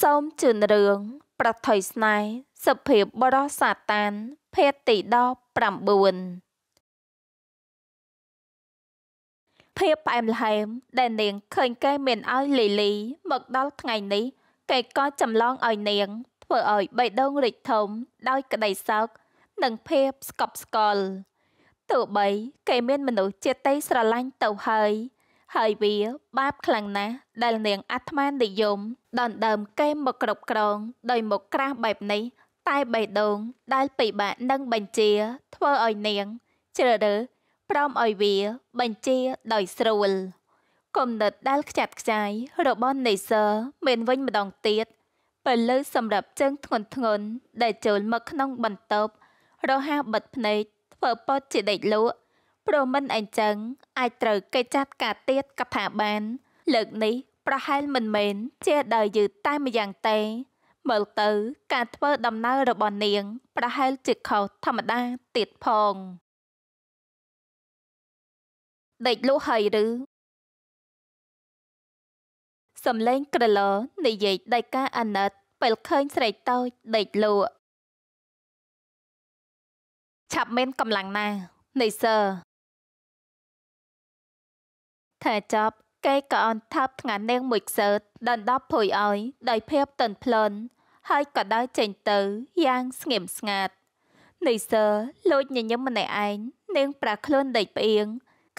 សូមជឿនរឿងប្រថុយស្នេហ៍សភាពបរោះសាតានភេទទី19ភាពផ្អែមល្ហែម ដែលនាងឃើញគេមានឲ្យលីលីមកដល់ថ្ងៃនេះគេក៏ចម្លងឲ្យនាងធ្វើឲ្យបេះដូងរីកធំដោយ ក្តីសោកនិងភាពស្កប់ស្កល់ទោះបីគេមាន មនុស្សចិត្តៃស្រឡាញ់ទៅហើយហើយវា បាបខ្លាំងណាស់ដែលនាងអាត្មានិយមដណ្ដើមគេមកគ្រប់គ្រង ដោយមកក្រាស់បែបនេះ តែបេះដូង ដែលពិបាកនឹងបញ្ជា ធ្វើឲ្យនាងជ្រើរើព្រមឲ្យវាបញ្ជាដោយស្រួលគំនិតដែលខ្ចាត់ខ្ចាយរបស់នេសឺមានវិញម្ដងទៀតពេលលើសម្រាប់ជើងធ្ងន់ធ្ងន់ដែលចូលមកក្នុងបន្ទប់រហ័សបិទភ្នែកធ្វើពតជាដេកលក់ព្រមិនអញ្ចឹង អាចត្រូវកិច្ចចាត់ការទៀតកថាបាន លើកនេះប្រហែលមិនមែនជាដោយយឺតតែម្យ៉ាងទេមើលទៅ ការធ្វើដំណើររបស់នាង ប្រហែលជាខុសធម្មតាទៀតផងដេកលក់ហើយឬសំឡេងក្រឡនិយាយដោយការអាណិតពេលឃើញ ស្រីតូចដេកលក់ឆាប់មានកម្លាំងណាស់នៃសើថ្ងៃចប់គេក៏អន់ថាប់ថ្ងានាងមួយខ្សើតដណ្ដប់ ភួយឲ្យដោយភាពតន់ផ្លន់ហើយក៏ដើរចេញទៅយ៉ាងស្ងៀមស្ងាត់នៃសើលូចញញឹមម្នាក់ឯងនាងប្រាខ្លួនដេកផ្អៀង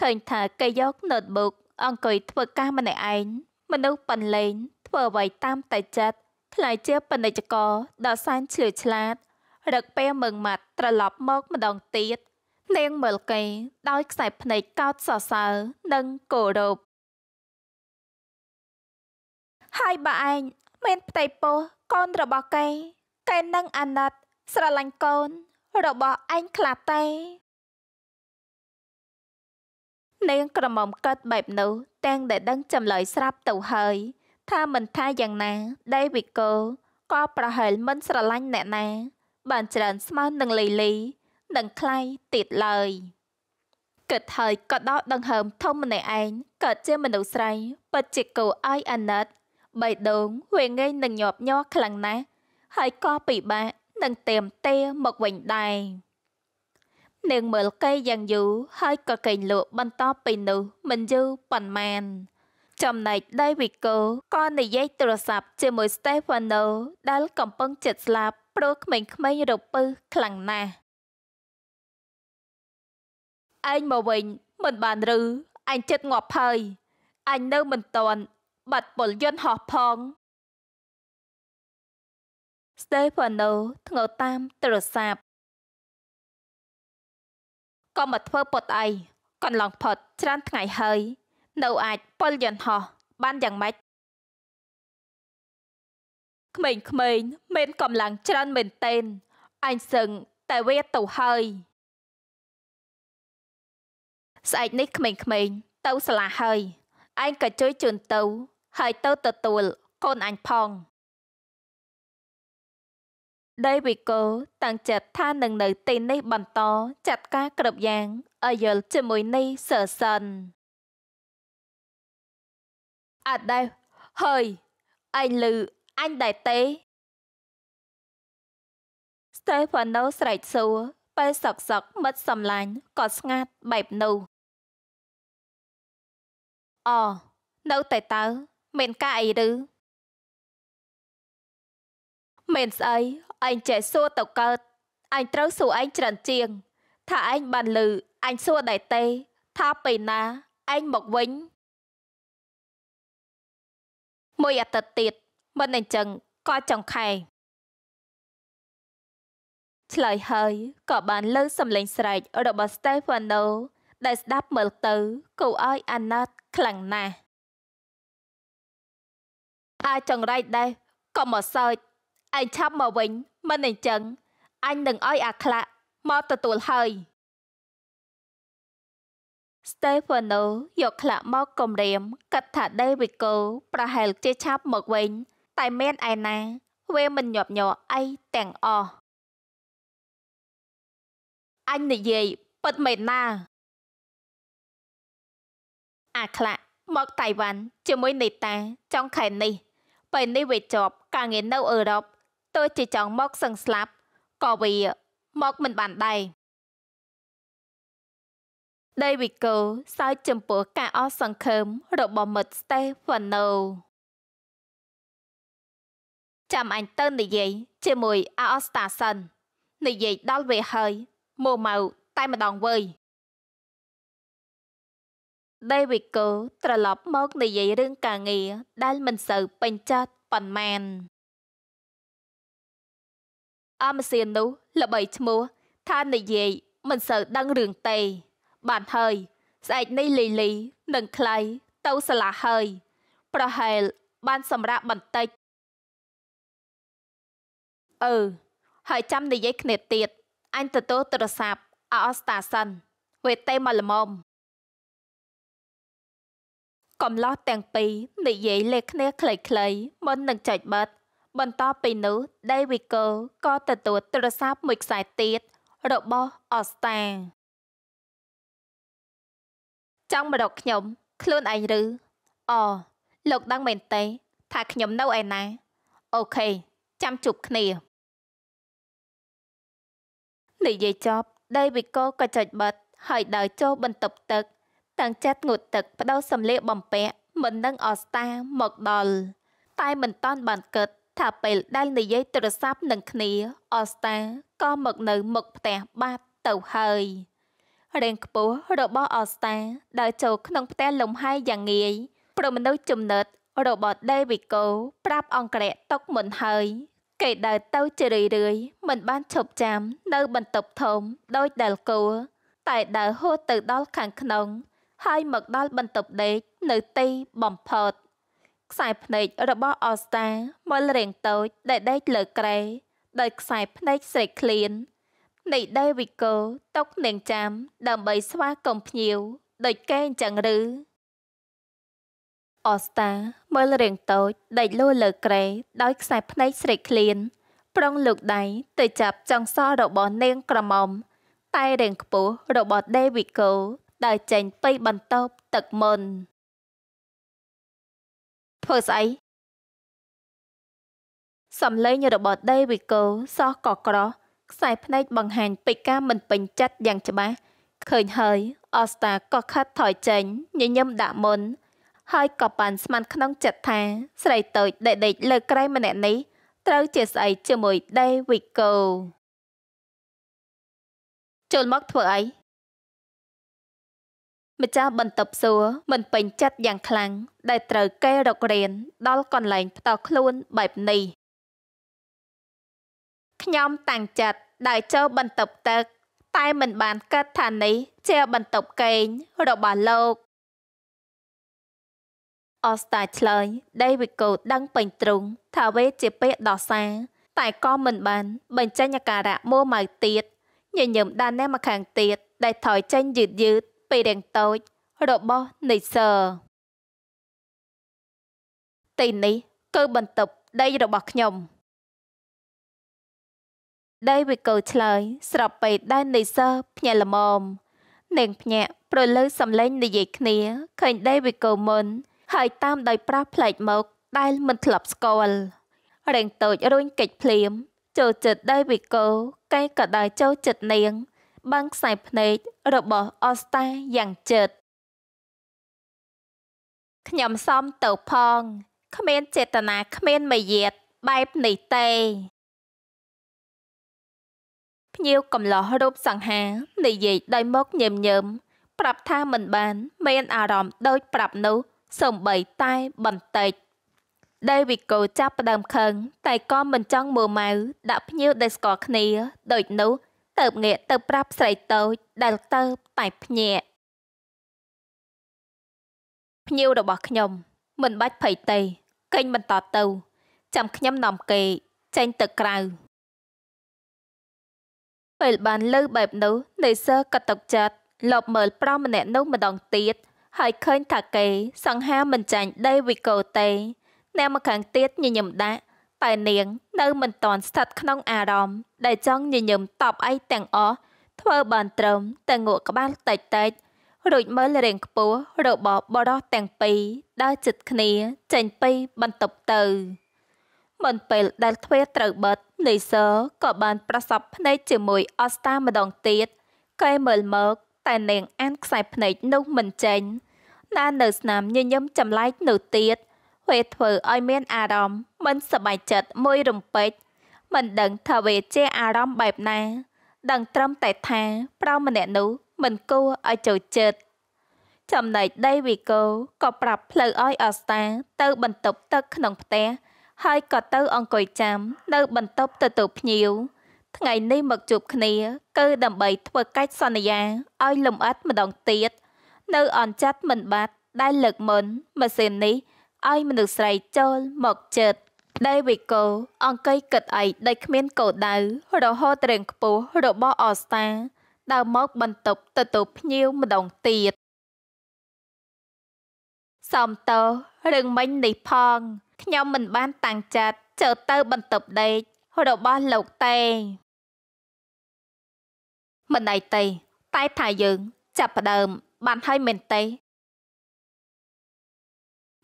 ឃើញថាគេយក notebook អង្គុយធ្វើការម្នាក់ឯងមនុស្សប៉ិនលេងធ្វើអ្វីតាមតែចិត្តខ្លាយជាពាណិជ្ជករដ៏សែនឆ្លៀវឆ្លាតរឹកពេលមើងម៉ាត់ត្រឡប់មកម្ដងទៀតនាងមើលគេដោយខ្សែភ្នែកកោតសរសើរនិងគោរពហើយបើឯងមានផ្ទៃពោះកូន របស់គេគេនឹងអាណិតស្រឡាញ់កូនរបស់ឯងខ្លះទេនាងក្រមុំកើតបែប នោះទាំងដែលដឹងចម្លើយស្រាប់ទៅហើយ ថាមិនថាយ៉ាងណាដេវីកូក៏ប្រហែលមិនស្រឡាញ់អ្នកណា បានច្រើនស្មើនឹងលីលីនឹងខ្លៃទៀតឡើយគិតហើយក៏ដោតដង្ហើមធំម្នាក់ឯងកើតជាមនុស្សស្រីពិតជាគោឲ្យអាណិតបៃដងវាងាយនឹងញាប់ញ័រខ្លាំងណាស់ហើយក៏ពិបាកនឹងទៀមទាមកវិញដែរនាងមើលកេយ៉ាងយូរហើយក៏កេងលក់បន្តពីនោះមិនយូរប៉ុន្មាន ចំណែកដេវីកូក៏និយាយទូរស័ព្ទជាមួយស្តេហ្វាណូដែលកំពុងចិត្តស្លាប់ព្រោះក្មេងៗរពឹសខ្លាំងណាស់ឯងមកវិញមិនបានឬអញចិត្តងាប់ភ័យអញនៅមិនតាន់បាត់ពលយន្តហោះផងស្តេហ្វាណូធ្ងោតាមទូរស័ព្ទក៏មកធ្វើពុតអីកន្លងផុតច្រើនថ្ងៃហើយ នៅអាចពលយន្តហោះបានយ៉ាងម៉េចក្មេងៗមិនកំឡាំងច្រើនមែនតេនអញសឹងតែវាទៅហើយស្អែកនេះក្មេងៗទៅសាលាហើយឯងក៏ជួយជូនទៅហើយទៅទទួល កូនអញផងដេវីកូតាំងចិត្តថានឹងនៅ ទីនេះ បន្តចាត់ការគ្រប់យ៉ាងឲ្យយល់ជាមួយនេះសើសិនអត់ដែរហើយឯងលឺអញដែរទេស្តេហ្វាណូស្រែកសួរពេលសក់សក់មិត្តសំឡាញ់ក៏ស្ងាត់បែបនោះអនៅតែតើមានការអីឬមានស្អីឯងចេះសួរទៅកើតឯងត្រូវសួរឯងច្រើនជាង ថាឯងបានលឺឯងសួរដែរទេថាពេលណាឯងមកវិញមួយអាទិត្យទៀតមិនអញ្ចឹងក៏ចង់ខែឆ្លើយហើយក៏បាន លើសំឡេងស្រែករបស់ Stefano ដែលស្ដាប់មើលទៅគូឲ្យ អាណិតខ្លាំងណាស់អាចចង្រៃដែរក៏មកសើចឯងឆាប់មកវិញ មិនអញ្ចឹងអញនឹងឲ្យអាខ្លាក់មកទទួលហើយស្តេហ្វាណូយកខ្លាក់មកគំរាមកាត់ថាដេវីកូប្រហែល ជាឆាប់មកវិញ តែមានឯណា វាមិនញាប់ញ័រអីទាំងអស់អញនិយាយពិតមែនណាអាខ្លាក់មកតៃវ៉ាន់ជាមួយនេតាចុងខែនេះពេលនេះវាជាប់ការងារនៅអឺរ៉ុបទោះជាចង់មកសឹងស្លាប់ក៏វាមកមិនបានដែរដេវីកូសើចចំពោះការអស់សង្ឃឹមរបស់មិត្តស្ទេហ្វាណូចាំអញទៅនិយាយជាមួយអាអស្តាសិននិយាយដល់វាហើយមើលមកតែម្ដងវើយដេវីកូត្រឡប់មកនិយាយរឿងការងារដែលមិនសូវពេញចិត្តប៉ុន្មានអមសៀននោះល្បីឈ្មោះថានិយាយមិនសូវដឹងរឿងទេបានហើយស្អែកនេះលីលីនឹងខ្លៃទៅសាលាហើយ ប្រហែលបាន សម្រាប់បន្តិចអឺហើយចាំនិយាយគ្នាទៀតអញទទួលទូរស័ព្ទអអស្តាសិនវេទេមកល្មមកំឡោះទាំងពីរនិយាយលេខគ្នាខ្លីៗមុននឹងចុចបិទបន្តពីនោះ David ក៏ទទួលទូរស័ព្ទមួយខ្សែទៀតរបស់ Osta ចង់មករកខ្ញុំ ខ្លួនឯងឬអលោកដឹងមែនទេ ថាខ្ញុំនៅឯណាអូខេចាំជួបគ្នានិយាយចប់ David ក៏ចុចបិទហើយដើរចូលបន្ទប់ទឹកទាំងចិត្តងូតទឹកបដូរសំលៀកបំពាក់មិននឹងអស្តាមកដល់តែមិនតាន់បានគិតថាពេលដែលនិយាយទូរស័ព្ទនឹងគ្នាអស្តាក៏មកនៅមុខផ្ទះបាត់ទៅហើយរៀងខ្ពស់របស់អស្តាដើរចូលក្នុងផ្ទះលំហែយ៉ាងងាយប្រមនុស្សចំណិតរបស់ដេវីកូប្រាប់អង្គរៈຕົកមុនហើយគេដើរទៅជារឿយរឿយមិនបានឈប់ចាំនៅបន្ទប់ធំដោយដែលគួរតែដើរហួសទៅដល់ខាងក្នុងហើយមកដល់បន្ទប់ដេក នៅទីបំផុតខ្សែភ្នែករបស់អូស្តាមើលរាងតូចដែលដេកលើក្រែដោយខ្សែភ្នែកស្រេកឃ្លាននៃដេវីកូຕົកនាងចាំ ដើម្បីស្វាគមន៍ភ្ញៀវដូចគេអញ្ចឹងឬអូស្តាមើលរាងតូចដេកលួលើក្រែដោយខ្សែភ្នែកស្រេកឃ្លានប្រុងលោកដៃទៅចាប់ចង្សោរបស់នាងក្រមុំតែរាងខ្ពស់របស់ដេវីកូដើរចេញទៅបន្ទប់ទឹកមុនធ្វើស្អីសំឡេងរបស់ដេវីកូសោះក៏ក្រោះខ្សែភ្នែកបង្ហាញពីការមិនពេញចិត្តយ៉ាងច្បាស់ឃើញហើយអូស្តាក៏ខិតថយចេញញញឹមដាក់មុនហើយក៏បានស្មានក្នុងចិត្តថា ស្រីតូចដេកដេកលើក្រែងម្នាក់នេះត្រូវជាស្អីជាមួយដេវីកូចូលមកធ្វើអីម្ចាស់បន្ទប់សួរមិនពេញចិត្តយ៉ាងខ្លាំងដែលត្រូវគេរករៀនដល់កន្លែងផ្ទាល់ខ្លួនបែបនេះខ្ញុំតាំងចិត្តដែលចូលបន្ទប់ទឹក តែមិនបានកាត់ថានេះ ជាបន្ទប់កេងរបស់លោកអស្តាឆ្លើយដេវីកូដឹងពេញទ្រូងថាវេជាពាក្យដ៏សាតែក៏មិនបានបញ្ចេញអាការៈមួម៉ៅទៀតញញឹមដានអ្នកម្ខាងទៀតដែលថយចេញយឺតយឺតពេរាំងតូចរបស់នៃសើទីនេះគឺបន្ទប់ដីរបស់ខ្ញុំដេវីកូឆ្លើយស្របពេលដែលនៃសើភ្ញាក់ល្មមនាងភ្ញាក់ប្រលើសំឡេងនិយាយគ្នាឃើញដេវីកូមុន ហើយតាមដោយប្រាស់ផ្លែកមកដែលមិនធ្លាប់ស្គាល់រាំងតូចរួញកិច្ចភ្លាមចូលចិត្តដេវីកូកែក៏ដើរចូលចិត្តនាងបាំងខ្សែភ្នែករបស់អស្តាយ៉ាងជិតខ្ញុំសំទៅផងគ្មានចេតនាគ្មានមយាទបែបនេះទេភ្ញៀវកំឡោះរូបសង្ហានិយាយដោយមកញឹមញឹមប្រាប់ថាមិនបាន មានអារម្មណ៍ដូច ប្រាប់នោះសំបីតែបន្តិចដេវីកូចាប់ផ្ដើមខឹងតែក៏មិនចង់មើលម៉ៅដាក់ភ្ញៀវដែលស្គាល់គ្នាដូចនោះទៅងាកទៅប្រាប់ស្រីតូចដែលទៅតែភ្ញាក់ភ្ញៀវរបស់ខ្ញុំ មិនបាច់ភ័យទេកេងបន្តទៅចាំខ្ញុំនាំគេចេញទៅក្រៅពេលបានលើបែបនោះនេសាក៏ຕົកចិត្តលបមើលប្រុសម្នាក់នោះ ម្ដងទៀតហើយឃើញថាគេ សង្ហាមិនចាញ់ដេវីកូទេអ្នកមកខាងទៀតញញឹមដាក់តែនាង នៅមិនតាន់ស្ថិតក្នុងអារម្មណ៍ដែលចង់ញញឹមតបអីទាំងអស់ធ្វើបានត្រឹមតែងក់ក្បាលតិចតិចរួចមើលរៀងខ្ពស់របស់បរោះទាំងពីរដើរជិតគ្នាចេញពីបន្ទប់ទៅ មិនពេលដែលទ្វារត្រូវបិទនីសើក៏បានប្រសពភ្នែកជាមួយអស្តាម្ដងទៀតកែមើលមកតែនាងអានខ្សែភ្នែកនោះមិនចេញណានៅស្នាមញញឹមចម្លែកនោះទៀតវាធ្វើឲ្យមានអារម្មណ៍មិនសប្បាយចិត្តមួយរំពេចមិនដឹងថាវាជាអារម្មណ៍បែបណា ដឹងត្រឹមតែថាប្រុសម្នាក់នោះមិនគួរឲ្យចូលចិត្តចំណែកដេវីកូក៏ប្រាប់ផ្លូវឲ្យអស្តា ទៅ បន្ទប់ទឹក ក្នុងផ្ទះហើយក៏ទៅអង្គុយចាំនៅ បន្ទប់ទទួលភ្ញៀវថ្ងៃនេះមកជួបគ្នាគឺដើម្បីធ្វើកិច្ចសន្យាឲ្យ លំអិតម្ដងទៀតនៅអនចាត់មិនបាត់ដែលលើកមុនម៉ាស៊ីននេះឲ្យមនុស្សស្រីចូលមកចិត្តដេវីកូអង្គីគិតអីដែលគ្មានកោដៅរហូតរៀងខ្ពស់របស់អស្តាដើរមកបន្ទប់ទទួលភ្ញៀវម្ដងទៀតសំតើរឿងមិញនេះផងខ្ញុំមិនបានតាំងចិត្តចូលទៅបន្ទប់ដេករបស់លោកទេមិនដៃទេតែថាយើង ចាប់ផ្ដើម បានហើយមែនទេ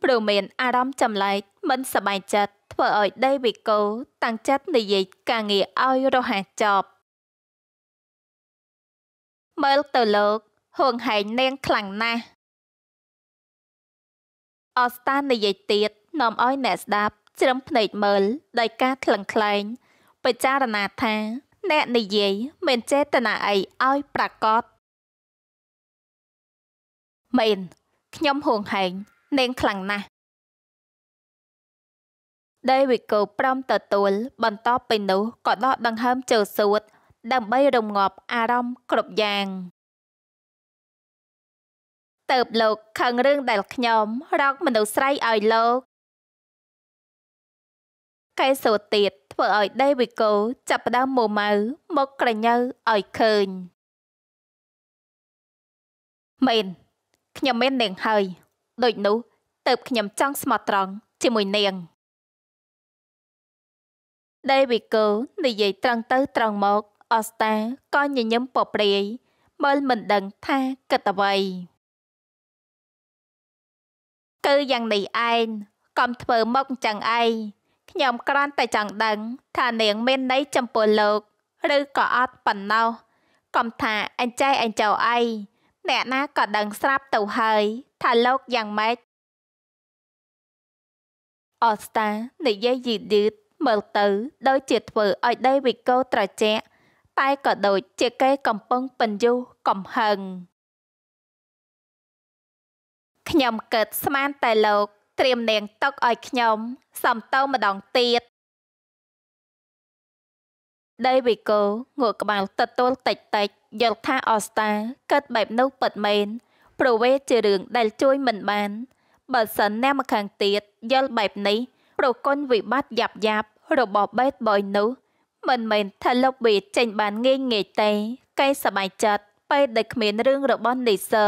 ព្រមមានអារម្មណ៍ចម្លែកមិនសប្បាយចិត្តធ្វើឲ្យ David Ko តាំងចិត្តនិយាយការងារឲ្យរហ័សចប់ មើលទៅលោកហួងហែងនាងខ្លាំងណាស់អស្តាននិយាយទៀតនាំឲ្យអ្នកស្ដាប់ជ្រឹមភ្នែកមើល ដោយការថ្លឹងថ្លែងពិចារណាថា អ្នកនិយាយមានចេតនាអីឲ្យ ប្រកបមែនខ្ញុំហួងហែងនាងខ្លាំងណាស់ដេវីកូព្រមទទួលបន្ទាប់ពីនោះក៏ដកដង្ហើមជើសួត ដើម្បីរងាប់អារម្មណ៍គ្រប់យ៉ាងទៅបលោកខឹងរឿងដែលខ្ញុំរកមនុស្សស្រីឲ្យលោកកែសូទៀតធ្វើឲ្យដេវីកូចាប់ផ្ដើមមម៉ៅមកក្រញើឲ្យឃើញមែនខ្ញុំមាននាងហើយដូចនោះទៅខ្ញុំចង់ស្មោះត្រង់ជាមួយនាងដេវីកូនិយាយត្រង់ទៅត្រង់មក អស្តាក៏ញញឹមពព្រាយមើលមិនដឹងថាគិតអ្វី គឺយ៉ាងនេះឯងកុំធ្វើមកអញ្ចឹងឯងខ្ញុំគ្រាន់តែចង់ដឹង ថានាង មានន័យចំពោះលោកឬក៏អត់ប៉ុណ្ណោះកុំថាអញ្ចៃអញ្ចៅឯងអ្នកណាក៏ដឹងស្រាប់ទៅហើយ ថាលោកយ៉ាងម៉េចអស្តានិយាយយឺតយឺតមើលទៅដូចជាធ្វើឲ្យដេវីកូត្រជាក់តែក៏ដូចជាគេកំពុងបញ្យុះកំហឹងខ្ញុំគិតស្មានតែលោក ត្រៀមនាងទុកឲ្យខ្ញុំសំតោម្ដងទៀតដេវីកូងក់ក្បាលទទួលតិចតិចយល់ថាអូស្តាគិតបែបនោះពិតមែនព្រោះវាជារឿង ដែលជួយមិនបាន បើសិនអ្នកម្ខាងទៀតយល់បែបនេះប្រគុណវិបត្តិយ៉ាប់យ៉ាប់របស់បេតបយនោះមិនមែនថាលោកប៊ីចេញបានងាយងាយទេគេសប្បាយចិត្តពេលដែលគ្មានរឿងរបស់នីសើ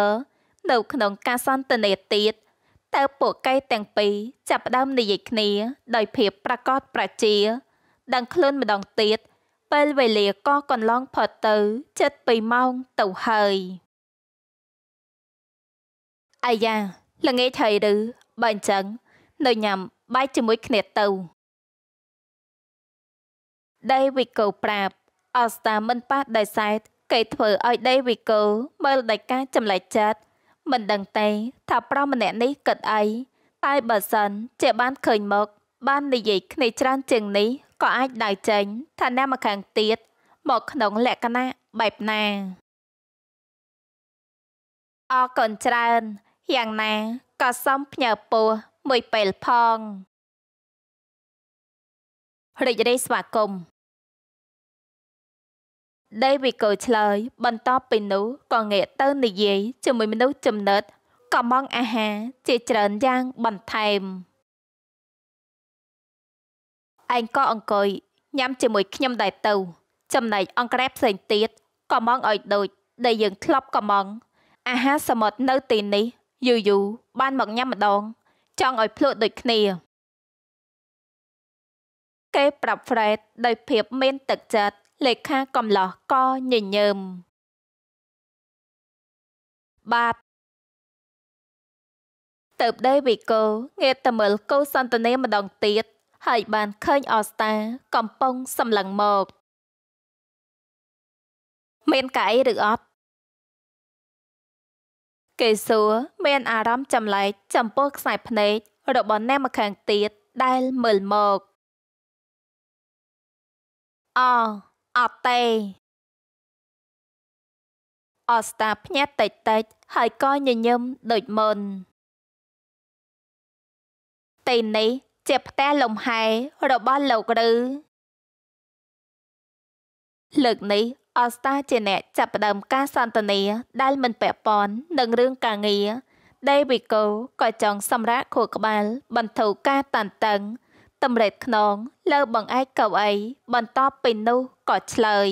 នៅក្នុងការសន្ទនាទៀតតើពួកគេទាំងពីរចាប់ផ្ដើមនិយាយគ្នាដោយភាពប្រកបប្រជាដឹងខ្លួនម្ដងទៀតពេលវេលាក៏កន្លងផុតទៅជិត2ម៉ោងទៅហើយអាយ៉ាល្ងាចហើយឬបើអញ្ចឹងនៅញ៉ាំបែកជាមួយគ្នាទៅដេវីកូប្រាប់ អស្តាមិនប៉ះដៃសែតគេធ្វើឲ្យដេវីកូមើលដៃកាចម្លែកចិត្តមិនដឹងទេថាប្រុសម្នាក់នេះគិតអីតែ បើសិនជាបានឃើញមកបាននិយាយគ្នាច្រើនជាងនេះក៏អាចដៅចេញ ថាអ្នកម្ខាងទៀត មកក្នុងលក្ខណៈបែបណាអរគុណច្រើនយ៉ាងណាក៏សូមផ្ញើពោះមួយពេលផងរីករាយស្វាគមន៍ដេវីកូឆ្លើយបន្តពីនោះក៏ងាកទៅនិយាយជាមួយមនុស្សចំណិតកំងអាហារជាច្រើនយ៉ាងបន្ថែមឯងក៏អង្គុយញ៉ាំជាមួយខ្ញុំដែរទៅ ចំណែកអង្គរ៉ែផ្សេងទៀតកំងឲ្យដូចដែលយើងធ្លាប់កំងអាហារសមុទ្រនៅទីនេះយូយូបានមកញ៉ាំម្ដងចង់ឲ្យភ្លក់ដូចគ្នាគេប្រាប់ហ្វ្រេតដោយភាពមាន ទឹកចិត្តលេខាកំឡោះក៏ញញើមបាទទៅដេវីកូងាកទៅមើលគូសន្តានាម្ដងទៀតហើយបានឃើញអស្តាកំពុង សម្លឹងមកមានកាអីឬអត់គេសួរមានអារម្មណ៍ចម្លែកចំពោះខ្សែភ្នែករបស់អ្នកម្ខាងទៀតដែលមើលមកអអត់ទេអស្តាភ្ញាក់តិចតិចហើយក៏ញញឹមដូចមុនទីនេះជាផ្ទះលំហែរបស់លោកឬលើកនេះអស្តាជាអ្នកចាប់ផ្ដើមការសន្ទនា ដែលមិនពាក់ព័ន្ធនឹងរឿងការងារ David Ko ក៏ចង់សម្រាកខួរក្បាលបន្ធូរការតានតឹង តម្រេតខ្នងលើបង្អែកកៅអីបន្ទាប់ពីនោះក៏ឆ្លើយ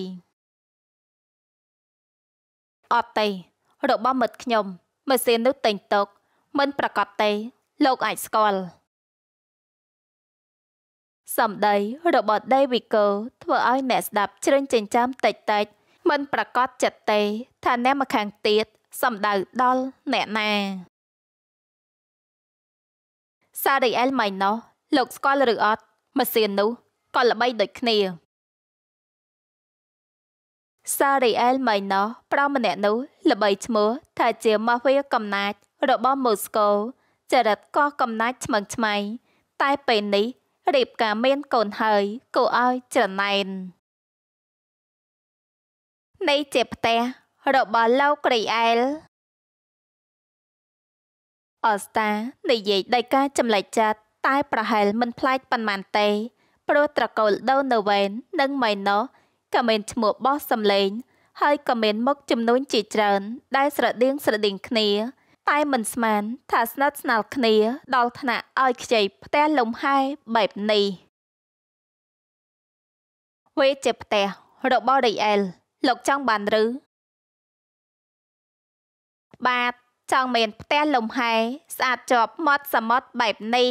អត់ទេរបស់មិត្តខ្ញុំម៉ាស៊ីននោះតែងຕົកមិនប្រកាសទេលោកអាចស្គាល់សម្ដីរបស់ David Cole ធ្វើឲ្យអ្នកស្ដាប់ជ្រឹងចិញ្ចាមតិចតិចមិនប្រកាសចិត្តទេ ថាអ្នកម្ខាងទៀតសម្ដៅដល់អ្នកណា Sariel Maino លោកស្គាល់ឬអត់ម៉ាស៊ីននោះក៏ល្បីដូចគ្នា Sariel Maino ប្រុសម្នាក់នោះ ល្បីឈ្មោះថា ជាម៉ាហ្វៀកំណាចរបស់មូស្គូចរិតកោះកំណាចឆ្មឹងឆ្មៃតែពេលនេះព្រាបក៏មានកូនហើយគួរឲ្យច្រណែននៃជាផ្ទះរបស់លោកគ្រីអែលអស្តានិយាយដោយការចម្លែកចិត្តតែ ប្រហែលមិនប្លែកប៉ុន្មានទេព្រោះត្រកូលដូណូវែននិងម៉ៃណូក៏មានឈ្មោះបោះសំឡេង ហើយក៏មានមុខចំនួនជាច្រើនដែលស្រដៀងស្រដៀងគ្នាតែមិនស្មាន ថាស្និទ្ធស្នាលគ្នាដល់ថ្នាក់ឲ្យខ្ចីផ្ទះលំហែបែបនេះវេជាផ្ទះរបស់រីអែលលោកចង់បានឬបាទចង់មាន ផ្ទះលំហែស្អាតជាប់មាត់សមុទ្របែបនេះ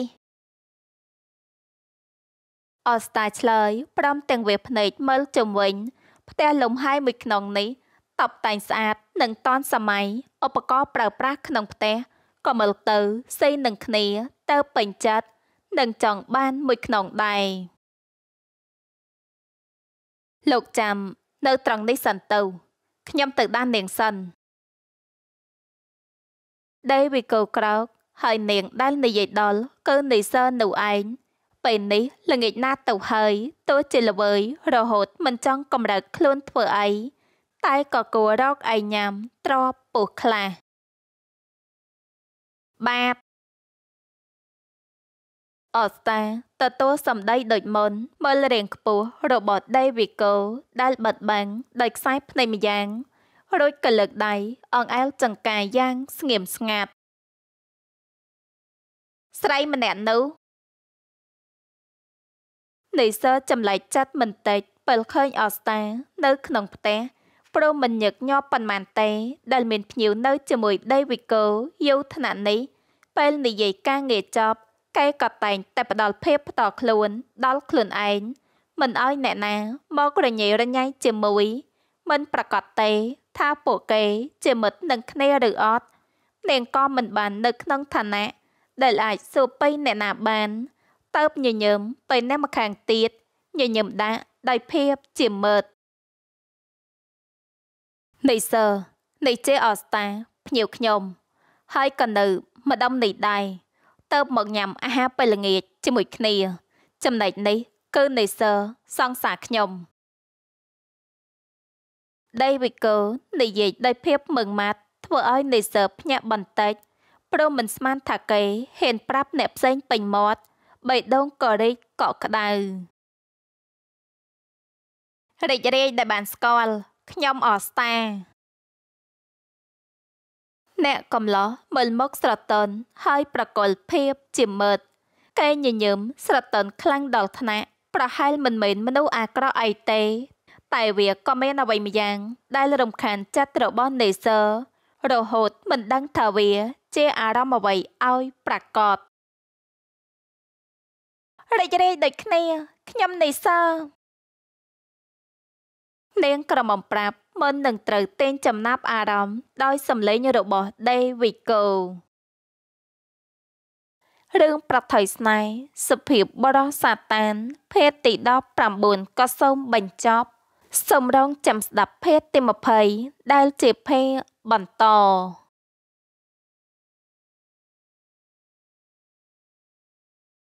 អស្តាឆ្លើយព្រមទាំងវាភ្នែកមើលជុំវិញ ផ្ទះលំហែមួយក្នុងនេះតុបតែងស្អាតនិងទាន់សម័យឧបករណ៍ប្រើប្រាស់ក្នុងផ្ទះក៏មើលទៅសេនឹងគ្នាទៅពេញចិត្តនិងចង់បានមួយក្នុងដែរលោកចាំនៅត្រង់នេះសិនទៅខ្ញុំទៅដាននាងសិនដេវីកូក្រោកហើយនាងដែលនិយាយដល់គឺនីសើនៅឯងពេលនេះល្ងាចណាស់ទៅហើយទោះជាល្វើយរហូតមិនចង់កម្រើកខ្លួនធ្វើអីតែក៏គួររកអីញ៉ាំទ្របពោះខ្លះបាបអូស្តាទទួលសម្ដីដូចមុនមើលរាងខ្ពស់របស់ដេវីកូដែលបិទបាំងដោយខ្សែភ្នែកម្យ៉ាង រួចក៏លើកដៃអង្អែលចង្កាយ៉ាងស្ងៀមស្ងាត់ស្រីម្នាក់នោះនិសើចម្លែកចិត្តមិនតិចពេលឃើញអូស្តា នៅ ក្នុងផ្ទះព្រមមិនញឹកញាប់ប៉ុន្មានទេដែលមានភ្ញៀវនៅជាមួយដេវីកូយូថ្នាក់នេះ ពេលនិយាយការងារចប់គេក៏តែងតែផ្ដល់ភាពផ្ទាល់ខ្លួនដល់ខ្លួនឯងមិនឲ្យអ្នកណា មករញ៉េរញ៉ៃជាមួយមិនប្រកាសទេថាពួកគេជាមិត្តនឹងគ្នាឬអត់នាងក៏មិនបាននៅក្នុងឋានៈដែលអាចសួរពេញអ្នកណាបានតើបញញឹមពេលនេះម្ខាងទៀតញញឹមដាក់ដោយភាពជាមិត្តនៃសើនៃជេអស្តាភ្ញៀវខ្ញុំ ហើយក៏នៅម្ដុំនេះដែរតើបមកញ៉ាំអាហារពេលល្ងាចជាមួយគ្នា ចំណែកនេះគឺនៃសើសង្សារខ្ញុំដេវីកូនិយាយដោយភាពមឹងម៉ាត់ធ្វើឲ្យនៃសើភ្ញាក់បន្តិចព្រមមិនស្មាន ថាគេហ៊ានប្រាប់អ្នកផ្សេងពេញមាត់បៃដងក៏រេកកក់ក្ដៅរីករាយដែលបានស្គាល់ខ្ញុំអស្តាអ្នកកំឡោះមើលមកស្រទន់ហើយប្រកល់ភាពជាមើតគេញញឹមស្រទន់ខ្លាំងដល់ថ្នាក់ប្រហែលមិនមែនមនុស្សអាក្រក់អីទេ តែវាក៏មានអ្វីម្យ៉ាង ដែលរំខានចិត្តរបស់នេសឺរហូត មិនដឹងថាវា ជាអារម្មណ៍អ្វីឲ្យ ប្រកបរីករាយដូចគ្នា ខ្ញុំនេសឺនាងក្រមុំប្រាប់មិននឹងត្រូវទែងចំណាប់អារម្មណ៍ដោយ សម្លេងរបស់ដេវីកូរឿងប្រថុយស្នេហ៍សភាពបរោះសាតានភេទទី19ក៏សូមបញ្ចប់សូមរងចាំស្ដាប់ភេទទី20ដែលជាភេទបន្ត